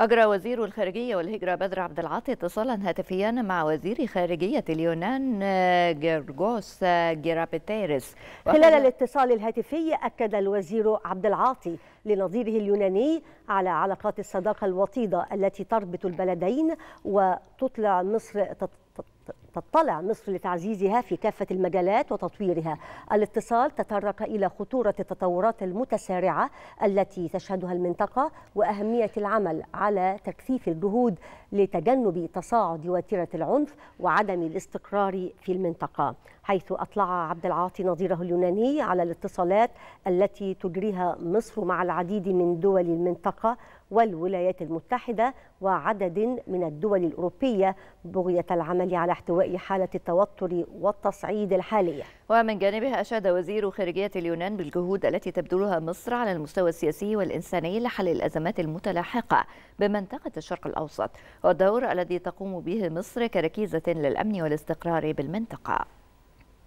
أجرى وزير الخارجية والهجرة بدر عبد العاطي اتصالا هاتفيا مع وزير خارجية اليونان آه، جيرجوس آه، جيرابيتيرس خلال الاتصال الهاتفي أكد الوزير عبد العاطي لنظيره اليوناني على علاقات الصداقة الوطيدة التي تربط البلدين وتطلع مصر تطلع مصر لتعزيزها في كافة المجالات وتطويرها الاتصال تطرق إلى خطورة التطورات المتسارعة التي تشهدها المنطقة وأهمية العمل على تكثيف الجهود لتجنب تصاعد وتيرة العنف وعدم الاستقرار في المنطقة حيث أطلع عبد العاطي نظيره اليوناني على الاتصالات التي تجريها مصر مع العديد من دول المنطقة والولايات المتحدة وعدد من الدول الأوروبية بغية العمل على احتواء حالة التوتر والتصعيد الحالية ومن جانبها أشاد وزير خارجية اليونان بالجهود التي تبذلها مصر على المستوى السياسي والإنساني لحل الأزمات المتلاحقة بمنطقة الشرق الأوسط والدور الذي تقوم به مصر كركيزة للأمن والاستقرار بالمنطقة